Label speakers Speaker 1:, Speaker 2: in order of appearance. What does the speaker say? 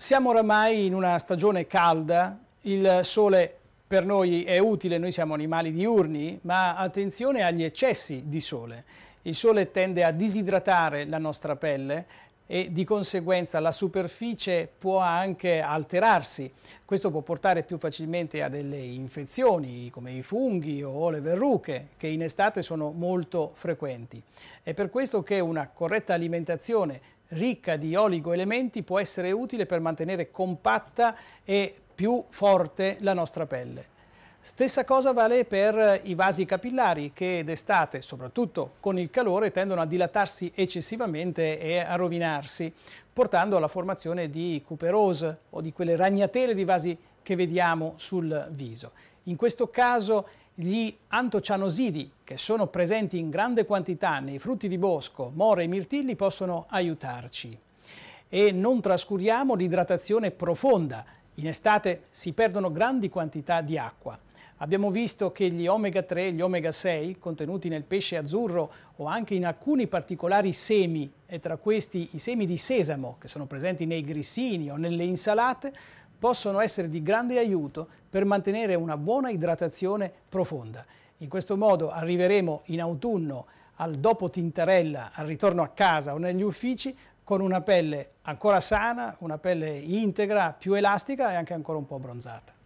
Speaker 1: Siamo oramai in una stagione calda, il sole per noi è utile, noi siamo animali diurni, ma attenzione agli eccessi di sole. Il sole tende a disidratare la nostra pelle e di conseguenza la superficie può anche alterarsi. Questo può portare più facilmente a delle infezioni come i funghi o le verruche che in estate sono molto frequenti. È per questo che una corretta alimentazione ricca di oligoelementi può essere utile per mantenere compatta e più forte la nostra pelle. Stessa cosa vale per i vasi capillari che d'estate, soprattutto con il calore, tendono a dilatarsi eccessivamente e a rovinarsi, portando alla formazione di cuperose o di quelle ragnatele di vasi che vediamo sul viso. In questo caso gli antocianosidi, che sono presenti in grande quantità nei frutti di bosco, more e mirtilli, possono aiutarci. E non trascuriamo l'idratazione profonda. In estate si perdono grandi quantità di acqua. Abbiamo visto che gli omega 3 e gli omega 6 contenuti nel pesce azzurro o anche in alcuni particolari semi, e tra questi i semi di sesamo che sono presenti nei grissini o nelle insalate, possono essere di grande aiuto per mantenere una buona idratazione profonda. In questo modo arriveremo in autunno al dopo Tintarella, al ritorno a casa o negli uffici, con una pelle ancora sana, una pelle integra, più elastica e anche ancora un po' bronzata.